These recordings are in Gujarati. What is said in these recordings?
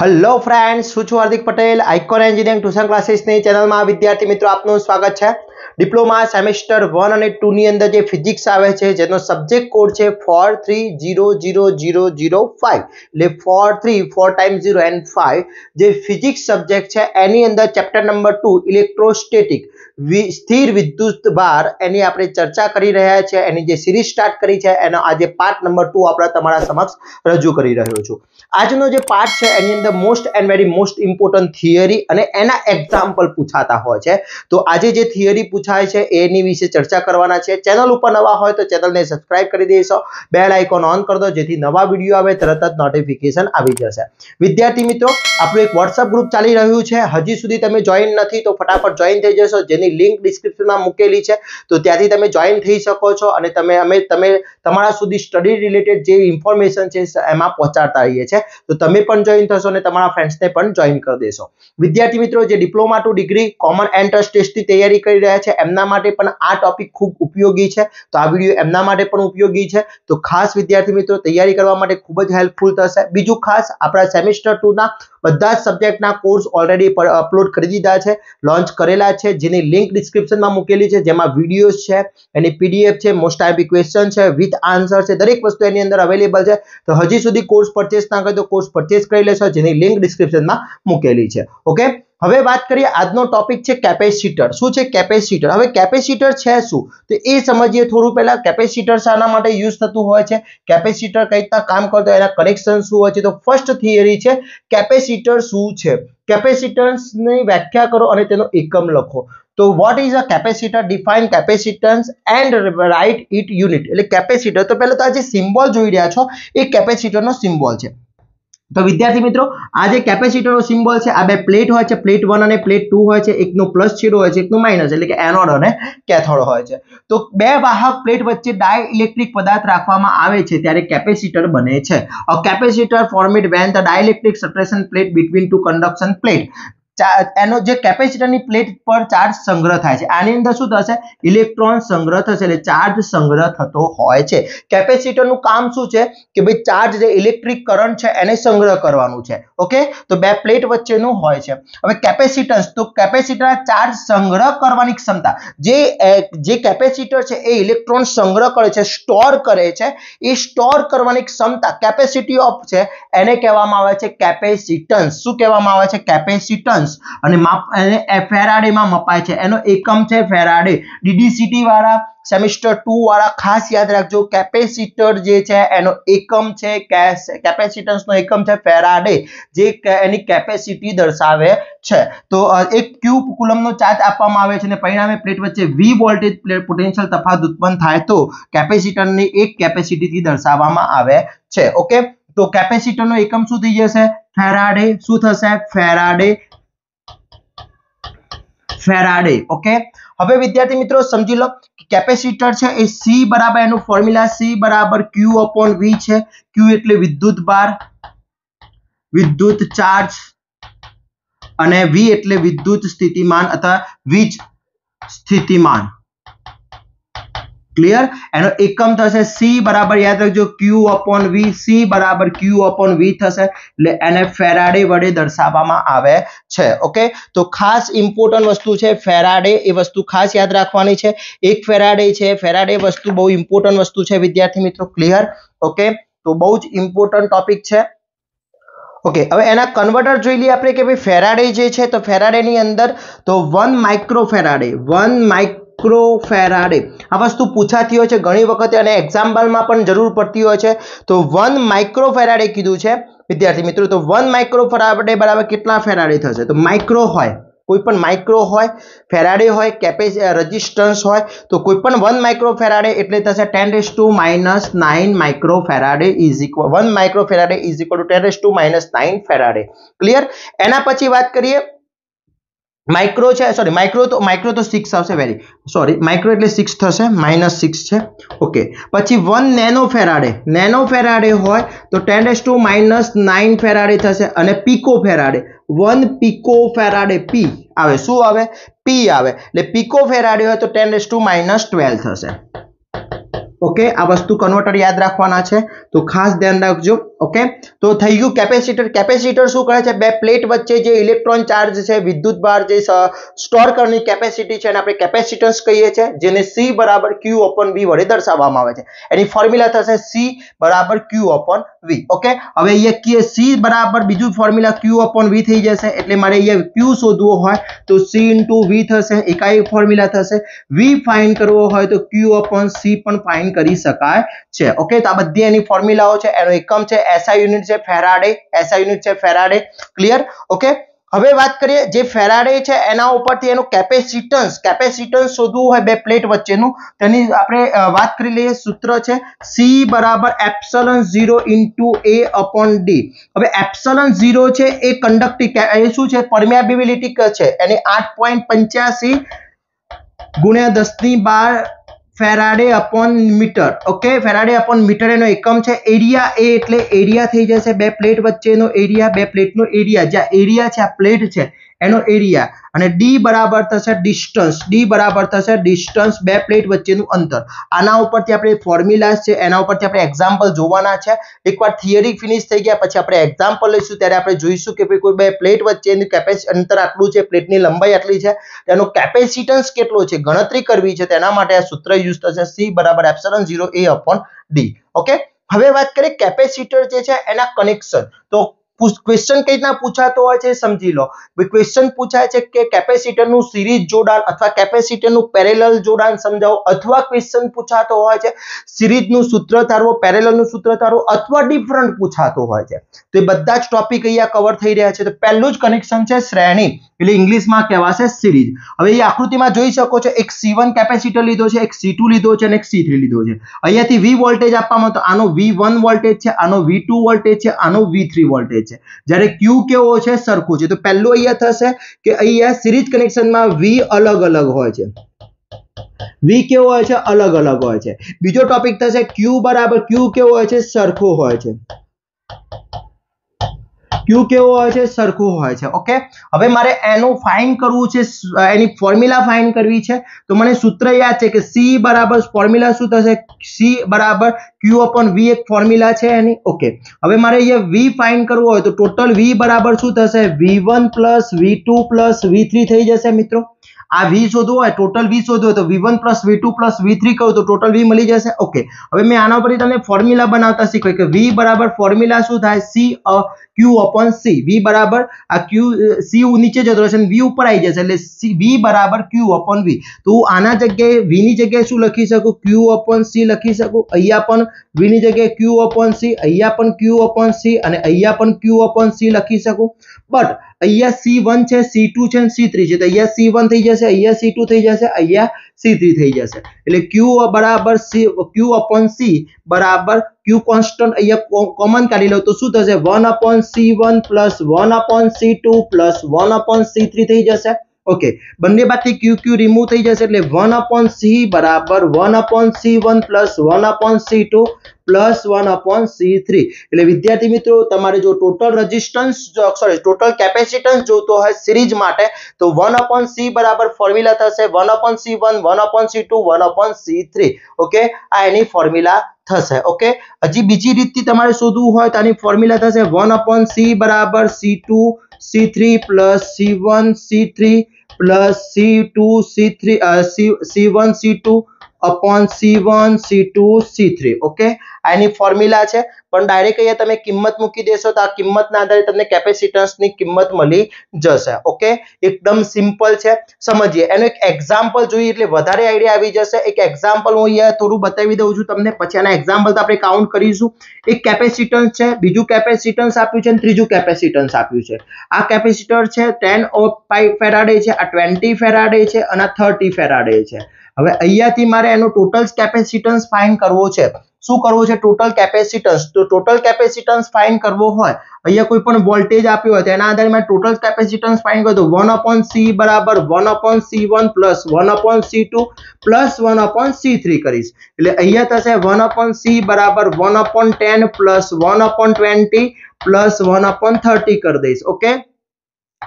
હલો ફ્રેન્ડ્સ હું છું Hardik Patel icon engineering tuition ક્લાસીસની ચેનલમાં વિદ્યાર્થી મિત્રો આપનું સ્વાગત છે ડિપ્લોમા સેમેસ્ટર વન અને ટુની અંદર જે ફિઝિક્સ આવે છે જેનો સબ્જેક્ટ કોડ છે four three zero zero zero zero five એટલે four three four time zero and five જે ફિઝિક્સ સબ્જેક્ટ છે એની અંદર ચેપ્ટર નંબર ટુ ઇલેક્ટ્રોસ્ટેટિક સ્થિર વિદ્યુત ભાર એની આપણે ચર્ચા કરી રહ્યા છે એની જે સિરીઝ સ્ટાર્ટ કરી છે એનો આજે પાર્ટ નંબર ટુ આપણે તમારા સમક્ષ રજૂ કરી રહ્યો છું આજનો જે પાર્ટ છે એની અંદર most and very most important theory અને એના એક્ઝામ્પલ પૂછાતા હોય છે તો આજે જે થિયરી પૂછાય છે એની વિશે ચર્ચા કરવાના છે ચેનલ ઉપર નવા હોય તો ચેનલને સબસ્ક્રાઇબ કરી દેશો બેલ આઇકોન ઓન કરી દો જેથી નવા વિડીયો આવે તરત જ નોટિફિકેશન આવી જશે વિદ્યાર્થી મિત્રો આપણું એક વોટ્સઅપ ગ્રુપ ચાલી રહ્યું છે હજી સુધી તમે જોઈન નથી તો ફટાફટ જોઈન થઈ જશો જેની લિંક ડિસ્ક્રિપ્શનમાં મૂકેલી છે તો ત્યાંથી તમે જોઈન થઈ શકો છો અને તમે અમે તમે તમારા સુધી સ્ટડી રિલેટેડ જે ઇન્ફોર્મેશન છે એમાં પહોંચાડતા રહીએ છીએ તો તમે પણ જોઈન થજો અને તમારા ફ્રેન્ડ્સને પણ જોઈન કરી દેજો વિદ્યાર્થી મિત્રો જે diploma to degree common entrance ટેસ્ટની તૈયારી કરી રહ્યા છે એમના માટે પણ આ ટોપિક ખૂબ ઉપયોગી છે તો આ વિડિયો એમના માટે પણ ઉપયોગી છે તો ખાસ વિદ્યાર્થી મિત્રો તૈયારી કરવા માટે ખૂબ જ હેલ્પફુલ થશે બીજું ખાસ આપણું સેમેસ્ટર 2 ના બધા જ સબ્જેક્ટના કોર્સ ઓલરેડી અપલોડ કરી દીધા છે લોન્ચ કરેલા છે જે લિંક ડિસ્ક્રિપ્શનમાં મૂકેલી છે જેમાં વિડીયો છે એની પીડીએફ છે મોસ્ટ આમ્પ ક્વેશ્ચન છે વિથ આન્સર છે દરેક વસ્તુ એની અંદર अवेलेबल છે તો હજી સુધી કોર્સ પરચેસ ન કરતો કોર્સ પરચેસ કરી લેજો જેની લિંક ડિસ્ક્રિપ્શનમાં મૂકેલી છે ઓકે હવે વાત કરીએ આજનો ટોપિક છે કેપેસિટર શું છે કેપેસિટર હવે કેપેસિટર છે શું તો એ સમજીએ થોડું પહેલા કેપેસિટર શાના માટે યુઝ થતું હોય છે કેપેસિટર કઈ ત કામ કરતો એના કનેક્શન શું હોય છે તો ફર્સ્ટ થિયરી છે કેપેસિટર શું છે કેપેસિટન્સની વ્યાખ્યા કરો અને તેનો એકમ લખો તો what is a capacitor define capacitance and write it unit એટલે કેપેસિટર તો પહેલાં તો આ જે સિમ્બોલ જોઈ રહ્યા છો એ કેપેસિટરનો સિમ્બોલ છે તો વિદ્યાર્થી મિત્રો આ જે કેપેસિટરનો સિમ્બોલ છે આ બે પ્લેટ હોય છે પ્લેટ વન અને પ્લેટ ટુ હોય છે એકનો પ્લસ છેડો હોય છે એકનો માઇનસ એટલે કે એનોડ અને કેથોડ હોય છે તો બે વાહક પ્લેટ વચ્ચે ડાય ઇલેક્ટ્રિક પદાર્થ રાખવામાં આવે છે ત્યારે કેપેસિટર બને છે a capacitor format when the dielectric separation plate between two conduction plate એનો જે કેપેસિટરની પ્લેટ પર ચાર્જ સંગ્રહ થાય છે આની અંદર શું થશે ઇલેક્ટ્રોન સંગ્રહ થશે એટલે ચાર્જ સંગ્રહ થતો હોય છે કેપેસિટરનું કામ શું છે કે ભાઈ ચાર્જ જે ઇલેક્ટ્રિક કરંટ છે એને સંગ્રહ કરવાનું છે ઓકે તો બે પ્લેટ વચ્ચેનું હોય છે હવે કેપેસિટન્સ તો કેપેસિટર ચાર્જ સંગ્રહ કરવાની ક્ષમતા જે જે કેપેસિટર છે એ ઇલેક્ટ્રોન સંગ્રહ કરે છે સ્ટોર કરે છે એ સ્ટોર કરવાની ક્ષમતા કેપેસિટી ઓફ છે એને કહેવામાં આવે છે કેપેસિટન્સ શું કહેવામાં આવે છે કેપેસિટન્સ માઇનસ અને માપ એને ફેરાડેમાં મપાય છે એનો એકમ છે ફેરાડે ડીડીસીટી વાળા સેમિસ્ટર ટુ વાળા ખાસ યાદ રાખજો કેપેસિટર જે છે એનો એકમ છે કેપેસિટન્સનો એકમ છે ફેરાડે જે એની કેપેસિટી દર્શાવે છે તો એક ક્યુબ કુલમનો ચાર્જ આપવામાં આવે છે અને પરિણામે પ્લેટ વચ્ચે વી વોલ્ટેજ પોટેન્શિયલ તફાવત ઉત્પન્ન થાય તો કેપેસિટરને એક કેપેસિટીથી દર્શાવવામાં આવે છે ઓકે તો કેપેસિટરનો એકમ શું થઈ જશે ફેરાડે શું થશે ફેરાડે ફેરાડે ઓકે હવે વિદ્યાર્થી મિત્રો સમજી લો કેપેસિટર છે એ સી બરાબર એનું ફોર્મ્યુલા સી બરાબર ક્યુ અપોન વી છે ક્યુ એટલે વિદ્યુત ભાર વિદ્યુત ચાર્જ અને વી એટલે વિદ્યુત સ્થિતિમાન અથવા વીજ સ્થિતિમાન क्लियर एंड एककम થશે c બરાબર યાદ રાખજો q / v c = q / v થશે એટલે n ફેરાડે વડે દર્શાવવામાં આવે છે ઓકે તો ખાસ ઇમ્પોર્ટન્ટ વસ્તુ છે ફેરાડે એ વસ્તુ ખાસ યાદ રાખવાની છે એક ફેરાડે છે ફેરાડે વસ્તુ બહુ ઇમ્પોર્ટન્ટ વસ્તુ છે વિદ્યાર્થી મિત્રો ક્લિયર ઓકે તો બહુ જ ઇમ્પોર્ટન્ટ ટોપિક છે ઓકે હવે આના કન્વર્ટર જોઈ લે આપણે કે ભાઈ ફેરાડે જે છે તો ફેરાડે ની અંદર તો 1 માઇક્રો ફેરાડે 1 માઇક્રો માઇક્રોફેરાડે આ વસ્તુ પૂછાતી હોય છે ઘણી વખતે અને એક્ઝામ્પલમાં પણ જરૂર પડતી હોય છે તો વન માઇક્રોફેરાડે કીધું છે વિદ્યાર્થી મિત્રો તો વન માઇક્રોફેરાડે બરાબર કેટલા ફેરાડે થશે તો માઇક્રો હોય કોઈ પણ માઇક્રો હોય ફેરાડે હોય કેપેસ રજિસ્ટન્સ હોય તો કોઈ પણ વન માઇક્રો ફેરાડે એટલે થશે ten raise to minus nine micro farad is equal one micro farad is equal to ten raise to minus nine farad clear એના પછી વાત કરીએ માઇક્રો છે સોરી માઇક્રો તો માઇક્રો તો સિક્સ આવશે વેરી સોરી માઇક્રો એટલે સિક્સ થશે માઇનસ સિક્સ છે ઓકે પછી one nano farad nano farad હોય તો ten raise to minus nine farad થશે અને pico farad one pico Faraday પી આવે શું આવે પી આવે એટલે પીકો ફેરાડે હોય તો ten raise to minus twelve થશે ઓકે આ વસ્તુ કન્વર્ટર યાદ રાખવાના છે તો ખાસ ધ્યાન રાખજો ઓકે તો થઈ ગયું કેપેસિટર કેપેસિટર શું કહે છે બે પ્લેટ વચ્ચે જે ઇલેક્ટ્રોન ચાર્જ છે વિદ્યુતભાર જે સ્ટોર કરવાની કેપેસિટી છે ને આપણે કેપેસિટન્સ કહીએ છે જેને C = Q / V વડે દર્શાવવામાં આવે છે એની ફોર્મ્યુલા થશે C = Q / V ઓકે હવે અહીંયા C = બીજો ફોર્મ્યુલા Q / V થઈ જશે એટલે મારે અહીંયા Q શોધવું હોય તો C * V થશે એકાઈ ફોર્મ્યુલા થશે V ફાઇન્ડ કરવો હોય તો Q / C પણ ફાઇન્ડ કરી શકાય છે ઓકે તો આ બધી એની ફોર્મ્યુલાઓ છે એનો એકમ છે एसआई यूनिट छे फैराडे एसआई यूनिट छे फैराडे क्लियर ओके હવે વાત કરીએ જે ફેરાડે છે એના ઉપરથી એનો કેપેસિટન્સ કેપેસિટન્સ શોધવું હોય બે પ્લેટ વચ્ચેનું તેની આપણે વાત કરી લઈએ સૂત્ર છે c = ε0 * a / d હવે ε0 છે એ કન્ડક્ટિવ આ શું છે પરમેબિલિટી ક છે એને 8.85 * 10 ની 12 farad upon metre okay farad upon metre એનો એકમ છે એરિયા એ એટલે એરિયા થઈ જશે બે પ્લેટ વચ્ચેનો એરિયા બે પ્લેટનો એરિયા જ્યાં એરિયા છે આ પ્લેટ છે એનો એરિયા અને ડી બરાબર થશે ડિસ્ટન્સ ડી બરાબર થશે ડિસ્ટન્સ બે પ્લેટ વચ્ચેનું અંતર આના ઉપરથી આપણે ફોર્મ્યુલા છે એના ઉપરથી આપણે એક્ઝામ્પલ જોવાના છે એકવાર થિયરી ફિનિશ થઈ ગયા પછી આપણે એક્ઝામ્પલ લઈશું ત્યારે આપણે જોઈશું કે ભાઈ કોઈ બે પ્લેટ વચ્ચેનું કેપેસ અંતર આટલું છે પ્લેટની લંબાઈ આટલી છે તેનો કેપેસિટન્સ કેટલો છે ગણતરી કરવી છે તેના માટે આ સૂત્ર યુઝ થશે સી બરાબર epsilon zero A upon D okay હવે વાત કરીએ કેપેસિટર જે છે એના કનેક્શન તો ક્વેશ્ચન કઈ રીતના પૂછાતો હોય છે સમજી લો ક્વેશ્ચન પૂછાય છે કે કેપેસિટરનું સિરીઝ જોડાણ અથવા કેપેસિટરનું પેરેલલ જોડાણ સમજાવો અથવા ક્વેશ્ચન પૂછાતો હોય છે સિરીઝનું સૂત્ર ધારવો પેરેલલનું સૂત્ર ધારવો અથવા ડિફરન્ટ પૂછાતો હોય છે તો એ બધા જ ટોપિક અહીંયા કવર થઈ રહ્યા છે તો પહેલું જ કનેક્શન છે શ્રેણી એટલે ઇંગ્લિશમાં કહેવાશે સિરીઝ હવે એ આકૃતિમાં જોઈ શકો છો એક સી વન કેપેસિટર લીધો છે એક સી લીધો છે અને એક સી લીધો છે અહીંયાથી વી વોલ્ટેજ આપવામાં તો આનો વી વોલ્ટેજ છે આનો વી વોલ્ટેજ છે આનો વી વોલ્ટેજ છે જ્યારે ક્યુ કેવો છે સરખું છે તો પહેલું અહીંયા થશે કે અહીંયા સિરીઝ કનેક્શનમાં વી અલગ અલગ હોય છે વી કેવો હોય છે અલગ અલગ હોય છે બીજો ટોપિક થશે ક્યુ બરાબર ક્યુ કેવો હોય છે સરખો હોય છે ક્યુ કેવો હોય છે સરખું હોય છે ઓકે હવે મારે એનું ફાઇન કરવું છે એની ફોર્મ્યુલા ફાઇન કરવી છે તો મને સૂત્ર યાદ છે કે સી બરાબર ફોર્મ્યુલા શું થશે સી બરાબર ક્યુ અપોન વી એક ફોર્મ્યુલા છે એની ઓકે હવે મારે અહીંયા વી ફાઇન કરવું હોય તો ટોટલ વી બરાબર શું થશે V one plus V two plus V three થઈ જશે મિત્રો આ 20 સોદો હોય ટોટલ 20 સોદો હોય તો v1 + v2 + v3 કરો તો ટોટલ v મળી જશે ઓકે હવે મે આના પરી તમને ફોર્મ્યુલા બનાવતા શીખવા કઈ કે v બરાબર ફોર્મ્યુલા શું થાય c a q / c v બરાબર આ q c નીચે જ દર્શન v ઉપર આવી જશે એટલે c v = q / v તો આના જગ્યાએ v ની જગ્યાએ શું લખી શકું q / c લખી શકું અહિયાં પણ v ની જગ્યાએ q / c અહિયાં પણ q / c અને અહિયાં પણ q / c લખી શકું બટ અયા c1 છે c2 છે અને c3 છે તો અયા c1 થઈ જશે અયા c2 થઈ જશે અયા c3 થઈ જશે એટલે q = c q / c = q constant અયા કોમન કરી લ્યો તો શું થશે 1 / c1 + 1 / c2 + 1 / c3 થઈ જશે ओके બને બાથી ક્યુ ક્યુ રીમુવ થઈ જશે એટલે 1 / c = 1 / c1 + 1 / c2 + 1 / c3 એટલે વિદ્યાર્થી મિત્રો તમારું જો ટોટલ રે ジ સ્ટન્સ સોરી ટોટલ કેપેસિટન્સ જો તો હોય સિરીઝ માટે તો 1 / c બરાબર ફોર્મ્યુલા થશે 1 / c1 1 / c2 1 / c3 ઓકે આ એની ફોર્મ્યુલા થશે ઓકે અજી બીજી રીત થી તમારે શોધવું હોય તો આની ફોર્મ્યુલા થશે 1 / c = c2 C three plus C one C three plus C two C three C one C two upon C one C two C three okay આની ફોર્મ્યુલા છે પણ ડાયરેક્ટ અહીંયા તમે કિંમત મૂકી દેશો તો આ કિંમતના આધારે તમને કેપેસિટન્સની કિંમત મળી જશે ઓકે એકદમ સિમ્પલ છે સમજીએ એનું એક એક્ઝામ્પલ જોઈએ એટલે વધારે આઈડિયા આવી જશે એક એક્ઝામ્પલ હું અહીંયા થોડું બતાવી દઉં છું તમને પછી આના એક્ઝામ્પલ તો આપણે કાઉન્ટ કરીશું એક કેપેસિટન્સ છે બીજું કેપેસિટન્સ આપ્યું છે અને ત્રીજું કેપેસિટન્સ આપ્યું છે આ કેપેસિટર છે ટેન ઓફ ફાઈવ ફેરાડે છે આ ટ્વેન્ટી ફેરાડે છે અને આ થર્ટી ફેરાડે છે અવે અહીંયા થી મારે એનો ટોટલ કેપેસિટન્સ ફાઇન્ડ કરવો છે શું કરવો છે ટોટલ કેપેસિટન્સ તો ટોટલ કેપેસિટન્સ ફાઇન્ડ કરવો હોય અહીંયા કોઈ પણ વોલ્ટેજ આપ્યો હોય તો એના આધારે મેં ટોટલ કેપેસિટન્સ ફાઇન્ડ કર્યો તો 1 / c = 1 / c1 + 1 / c2 + 1 / c3 કરીશ એટલે અહીંયા થશે 1 / c = 1 / 10 + 1 / 20 + 1 / 30 કરી દેજો ઓકે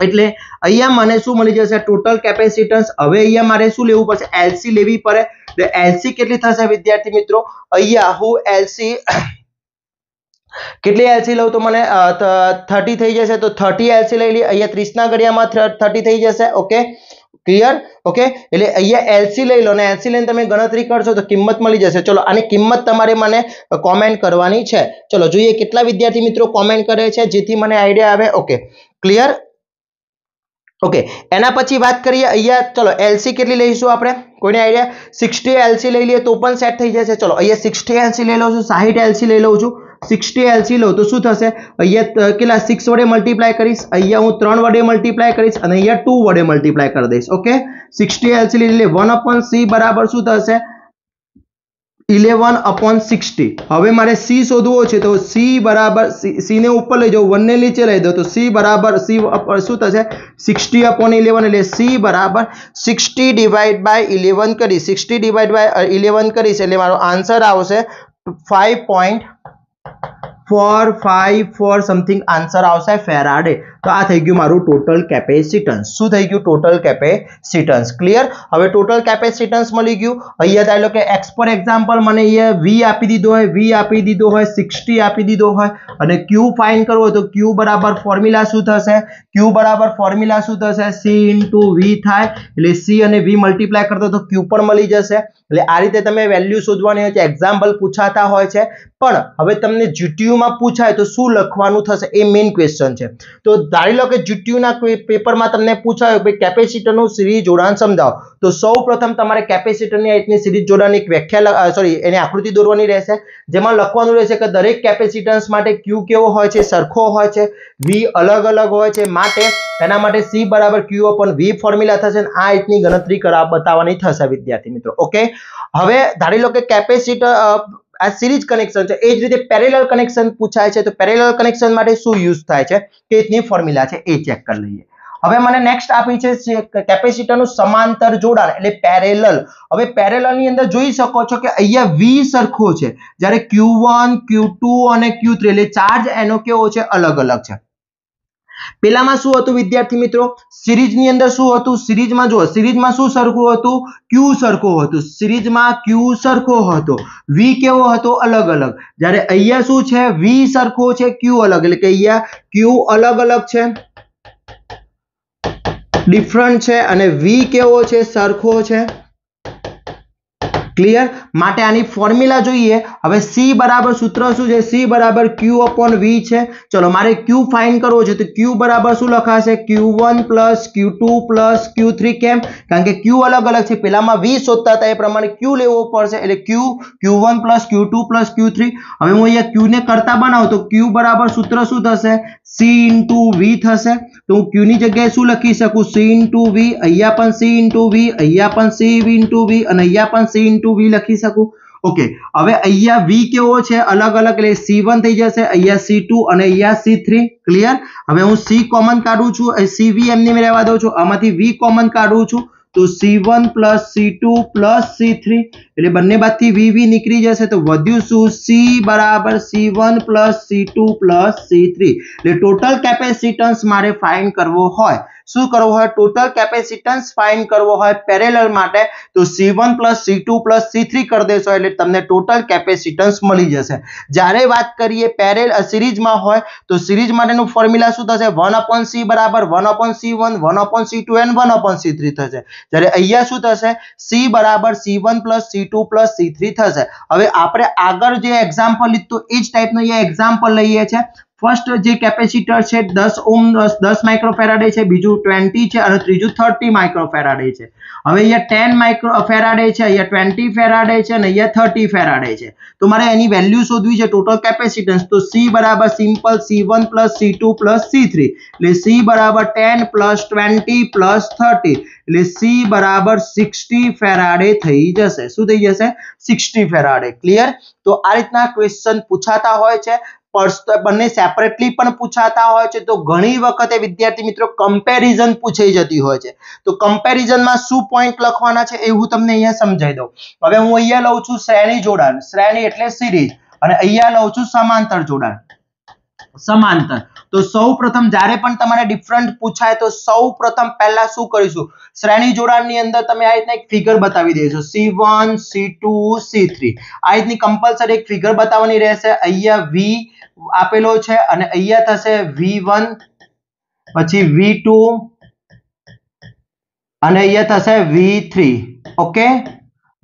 એટલે અયા મને શું મળી જશે ટોટલ કેપેસિટન્સ હવે અયા મારે શું લેવું પડશે lc લેવી પડે તો lc કેટલી થશે વિદ્યાર્થી મિત્રો અયા હું lc કેટલી lc લઉ તો મને 30 થઈ જશે તો 30 lc લઈ લઈએ અયા 30 ના ગડિયામાં 30 થઈ જશે ઓકે ક્લિયર ઓકે એટલે અયા lc લઈ લો ને lc લેને તમે ગણતરી કરજો તો કિંમત મળી જશે ચલો આની કિંમત તમારે મને કોમેન્ટ કરવાની છે ચલો જોઈએ કેટલા વિદ્યાર્થી મિત્રો કોમેન્ટ કરે છે જેથી મને આઈડિયા આવે ઓકે ક્લિયર ओके એના પછી વાત કરીએ અહિયાં ચલો एलसी કેટલી લઈશું આપણે કોઈને આઈડિયા 60 एलसी લઈ લઈએ તો પણ સેટ થઈ જશે ચલો અહિયાં 60 एलसी લઈ લઉં છું 60 एलसी લઈ લઉં છું 60 एलसी લો તો શું થશે અહિયાં કેલા 6 વડે મલ્ટીપ્લાય કરીશ અહિયાં હું 3 વડે મલ્ટીપ્લાય કરીશ અને અહિયાં 2 વડે મલ્ટીપ્લાય કરી દઈશ ઓકે 60 एलसी લીધી લીલી 1 / c બરાબર શું થશે 11/60 હવે મારે c શોધવો છે તો c = c ને ઉપર લઈજો 1 ને નીચે લઈ દો તો c = c ઉપર શું થશે 60 / 11 એટલે c = 60 / 11 કરી 60 / 11 કરીશ એટલે મારો આન્સર આવશે 5.454 સમથિંગ આન્સર આવશે ફેરાડે તો આ થઈ ગયું મારું ટોટલ કેપેસિટન્સ શું થઈ ગયું ટોટલ કેપેસિટન્સ ક્લિયર હવે ટોટલ કેપેસિટન્સ મળી ગયું અહીંયા ધારો કે એક્સ પર એક્ઝામ્પલ મને અહીંયા વી આપી દીધો હોય વી આપી દીધો હોય સિક્સટી આપી દીધો હોય અને ક્યુ ફાઇન કરવો તો ક્યુ બરાબર ફોર્મ્યુલા શું થશે ક્યુ બરાબર ફોર્મ્યુલા શું થશે સી ઇન્ટુ વી થાય એટલે સી અને વી મલ્ટીપ્લાય કરતો તો ક્યુ પણ મળી જશે એટલે આ રીતે તમે વેલ્યુ શોધવાની હોય છે એક્ઝામ્પલ પૂછાતા હોય છે પણ હવે તમને જીટીયુમાં પૂછાય તો શું લખવાનું થશે એ મેઇન ક્વેશ્ચન છે તો ધારી લો કે જીટીયુના પેપરમાં તમને પૂછાયો કે કેપેસિટરનું સિરીઝ જોડાણ સમજાવો તો સૌ તમારે કેપેસિટરની આઈટની સિરીઝ જોડાણની એક વ્યાખ્યા સોરી એની આકૃતિ દોરવાની રહેશે જેમાં લખવાનું રહેશે કે દરેક કેપેસિટન્સ માટે ક્યુ કેવો હોય છે સરખો હોય છે વી અલગ અલગ હોય છે માટે એના માટે સી બરાબર ક્યુ અપન વી ફોર્મ્યુલા થશે અને આ આઈટની ગણતરી કરા બતાવવાની થશે વિદ્યાર્થી મિત્રો ઓકે હવે ધારી લો કે કેપેસિટર આ સિરીઝ કનેક્શન છે એ જ રીતે પેરેલલ કનેક્શન પૂછાય છે તો પેરેલલ કનેક્શન માટે શું યુઝ થાય છે કે એની ફોર્મ્યુલા છે એ ચેક કરી લઈએ હવે મને નેક્સ્ટ આપી છે કેપેસિટરનું સમાંતર જોડાણ એટલે પેરેલલ હવે પેરેલલની અંદર જોઈ શકો છો કે અહીંયા વી સરખો છે જ્યારે ક્યુ વન ક્યુ ટુ અને ક્યુ થ્રી એટલે ચાર્જ એનો કેવો છે અલગ અલગ છે પેલા માં શું હતું વિદ્યાર્થી મિત્રો સિરીઝ ની અંદર શું હતું સિરીઝ માં જો સિરીઝ માં શું સરખું હતું q સરખું હતું સિરીઝ માં q સરખું હતો v કેવો હતો અલગ અલગ જ્યારે અહીંયા શું છે v સરખું છે q અલગ એટલે કે અહીંયા q અલગ અલગ છે ડિફરન્ટ છે અને v કેવો છે સરખું છે ક્લિયર માટે આની ફોર્મ્યુલા જોઈએ હવે સી બરાબર સૂત્ર શું છે સી બરાબર ક્યુ અપોન વી છે ચલો મારે ક્યુ ફાઇન કરવો છે તો ક્યુ બરાબર શું લખાશે Q one plus Q two plus Q three કેમ કારણ કે ક્યુ અલગ અલગ છે પેલામાં વી શોધતા હતા એ પ્રમાણે ક્યુ લેવો પડશે એટલે Q Q one plus Q two plus Q three હવે હું અહીંયા ક્યુને કરતા બનાવું તો ક્યુ બરાબર સૂત્ર શું થશે સી ઇન્ટુ વી થશે તો હું ક્યુની જગ્યાએ શું લખી શકું સી ઇન્ટુ વી અહીંયા પણ સી ઇન્ટુ વી અહીંયા પણ સી ઇન્ટુ વી અને અહીંયા પણ સી 2v લખી શકું ઓકે હવે અહિયાં v કેવો છે અલગ અલગ એટલે c1 થઈ જશે અહિયાં c2 અને અહિયાં c3 ક્લિયર હવે હું c કોમન કાઢું છું અને cvm ને રહેવા દઉં છું આમાંથી v કોમન કાઢું છું તો c1 + c2 + c3 એટલે બંને બાત થી v v નીકળી જશે તો વદ્યુ સુ c = c1 + c2 + c3 એટલે ટોટલ કેપેસિટન્સ મારે ફાઇન્ડ કરવો હોય શું કરવું હોય ટોટલ કેપેસિટન્સ ફાઇન કરવો હોય પેરેલલ માટે તો C one plus C two plus C three કરી દેશો એટલે તમને ટોટલ કેપેસિટન્સ મળી જશે જ્યારે વાત કરીએ પેરેલ સિરીઝમાં હોય તો સિરીઝ માટેનું ફોર્મ્યુલા શું થશે વન અપોન સી બરાબર one upon C one one upon C two and one upon C three થશે જ્યારે અહીંયા શું થશે સી બરાબર C one plus C plus C three થશે હવે આપણે આગળ જે એક્ઝામ્પલ લીધું એ જ ટાઈપનું અહીંયા એક્ઝામ્પલ લઈએ છીએ ફર્સ્ટ જે કેપેસિટર છે 10 ઓહમ 10 માઇક્રો ફેરડે છે બીજું 20 છે અને ત્રીજું 30 માઇક્રો ફેરડે છે હવે અહીંયા 10 માઇક્રો ફેરડે છે અહીંયા 20 ફેરડે છે અને અહીંયા 30 ફેરડે છે તો તમારે એની વેલ્યુ શોધવી છે ટોટલ કેપેસિટન્સ તો C = simple C1 + C2 + C3 એટલે C = 10 + 20 + 30 એટલે C = 60 ફેરડે થઈ જશે શું થઈ જશે 60 ફેરડે ક્લિયર તો આ રીતના ક્વેશ્ચન પૂછાતા હોય છે બંને સેપરેટલી પણ પૂછાતા હોય છે તો ઘણી વખતે વિદ્યાર્થી મિત્રો કમ્પેરિઝન પૂછાઈ જતી હોય છે તો કમ્પેરિઝનમાં શું પોઈન્ટ લખવાના છે એ હું તમને અહીંયા સમજાવી દઉં હવે હું અહીંયા લઉં છું શ્રેણી જોડાણ શ્રેણી એટલે સિરીઝ અને અહીંયા લઉં છું સમાંતર જોડાણ સમાંતર તો સૌ પ્રથમ જ્યારે પણ તમારે ડિફરન્ટ પૂછાય તો સૌ પ્રથમ પહેલા શું કરીશું શ્રેણી જોડાણની અંદર તમે આ રીતના એક ફિગર બતાવી દેજો C one C two C three આ રીતની કમ્પલસરી એક ફિગર બતાવવાની રહેશે અહીંયા વી આપેલો છે અને અહીંયા થશે વી વન પછી વી ટુ અને અહીંયા થશે V three okay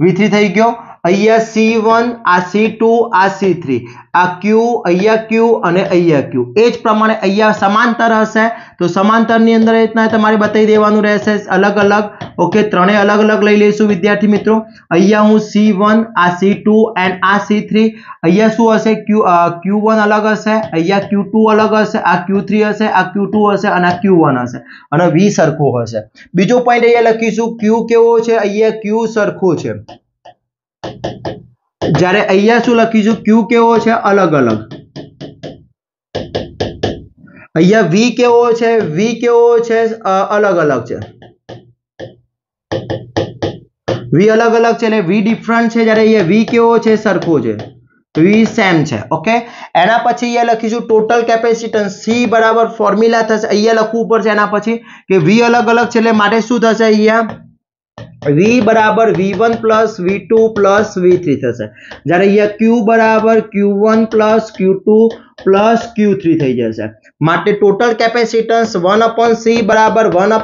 V three થઈ ગયો અહીંયા સી વન આ સી ટુ આ સી થ્રી આ ક્યુ અહીંયા ક્યુ અને અહીંયા ક્યુ એ જ પ્રમાણે અહીંયા સમાંતર હશે તો સમાંતરની અંદર રીતના તમારે બતાવી દેવાનું રહેશે અલગ અલગ ઓકે ત્રણેય અલગ અલગ લઈ લઈશું વિદ્યાર્થી મિત્રો અહીંયા હું સી વન આ સી ટુ એન્ડ આ સી થ્રી અહીંયા શું હશે ક્યુ ક્યુ વન અલગ હશે અહીંયા ક્યુ ટુ અલગ હશે આ ક્યુ થ્રી હશે આ ક્યુ હશે અને આ ક્યુ વન હશે અને વી સરખો હશે બીજો પોઈન્ટ અહીંયા લખીશું ક્યુ કેવો છે અહીંયા ક્યુ સરખો છે જ્યારે અહીંયા શું લખીશું ક્યુ કેવો છે અલગ અલગ અહીંયા વી કેવો છે વી કેવો છે અલગ અલગ છે વી અલગ અલગ છે એટલે વી ડિફરન્ટ છે જ્યારે અહીંયા વી કેવો છે સરખો છે વી સેમ છે ઓકે એના પછી અહીંયા લખીશું ટોટલ કેપેસિટન્સ સી બરાબર ફોર્મ્યુલા થશે અહીંયા લખવું પડશે એના પછી કે વી અલગ અલગ છે એટલે માટે શું થશે અહીંયા વી બરાબર V one plus V two plus V three થશે જ્યારે અહીંયા ક્યુ બરાબર Q one plus Q two plus Q three થઈ જશે માટે total capacitance 1/c = 1/c1 +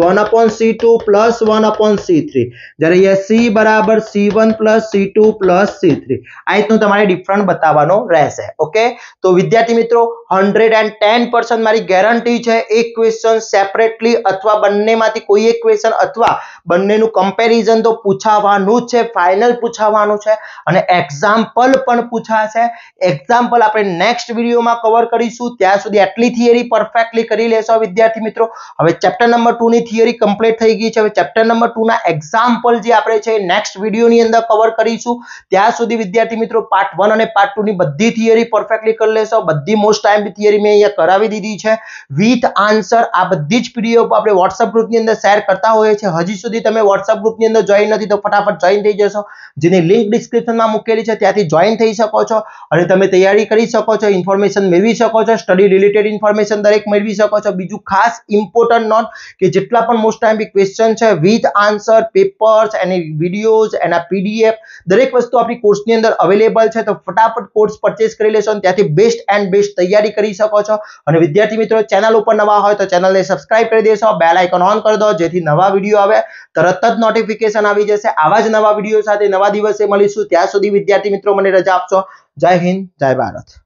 1/c2 + 1/c3 એટલે કે c = c1 + c2 + c3 આ イト નું તમારે ડિફરન્ટ બતાવવાનો રહેશે ઓકે તો વિદ્યાર્થી મિત્રો 110% મારી ગેરંટી છે એક ક્વેશ્ચન સેપરેટલી अथवा બંનેમાંથી કોઈ એક ક્વેશ્ચન अथवा બંનેનું કમ્પેરીઝન તો પૂછાવાનું છે ફાઇનલ પૂછાવાનું છે અને એક્ઝામ્પલ પણ પૂછા છે એક્ઝામ્પલ આપણે નેક્સ્ટ વિડીયોમાં કવર કરીશું ત્યાં સુધી એટલી થિયરી પરફેક્ટલી કરી લેજો વિદ્યાર્થી મિત્રો હવે ચેપ્ટર નંબર 2 ની થિયરી કમ્પ્લીટ થઈ ગઈ છે હવે ચેપ્ટર નંબર 2 ના એક્ઝામ્પલ જે આપણે છે નેક્સ્ટ વિડિયો ની અંદર કવર કરીશ ત્યાં સુધી વિદ્યાર્થી મિત્રો પાર્ટ 1 અને પાર્ટ 2 ની બધી થિયરી પરફેક્ટલી કરી લેજો બધી મોસ્ટ ટાઈમ ની થિયરી મેં અહીંયા કરાવી દીધી છે વિથ આન્સર આ બધી જ પ્રીપ આપણે WhatsApp ગ્રુપ ની અંદર શેર કરતા હોઈએ છે હજી સુધી તમે WhatsApp ગ્રુપ ની અંદર જોઈન નથી તો फटाफट જોઈન થઈ જજો જેની લિંક ડિસ્ક્રિપ્શનમાં મૂકેલી છે ત્યાંથી જોઈન થઈ શકો છો અને તમે તૈયારી કરી શકો છો ઇન્ફોર્મેશન મેળવી શકો છો અલી રિલેટેડ ઇન્ફોર્મેશન દરેક મળી શકો છો બીજું ખાસ ઇમ્પોર્ટન્ટ નોટ કે જેટલા પણ મોસ્ટ ટાઈમ બી ક્વેશ્ચન છે with answer papers and videos and આ પીડીએફ દરેક વસ્તુ આપની કોર્સ ની અંદર अवेलेबल છે તો फटाफट કોર્સ પરચેસ કરી લેજો અને ત્યાંથી બેસ્ટ એન્ડ બેસ્ટ તૈયારી કરી શકો છો અને વિદ્યાર્થી મિત્રો ચેનલ ઉપર નવા હોય તો ચેનલ ને સબસ્ક્રાઇબ કરી દેજો અને બેલ આઇકન ઓન કરી દો જેથી નવો વિડિયો આવે તરત જ નોટિફિકેશન આવી જશે આવા જ નવા વિડિયો સાથે નવા દિવસથી મળીશું ત્યાં સુધી વિદ્યાર્થી મિત્રો મને રજા આપજો જય હિન્દ જય ભારત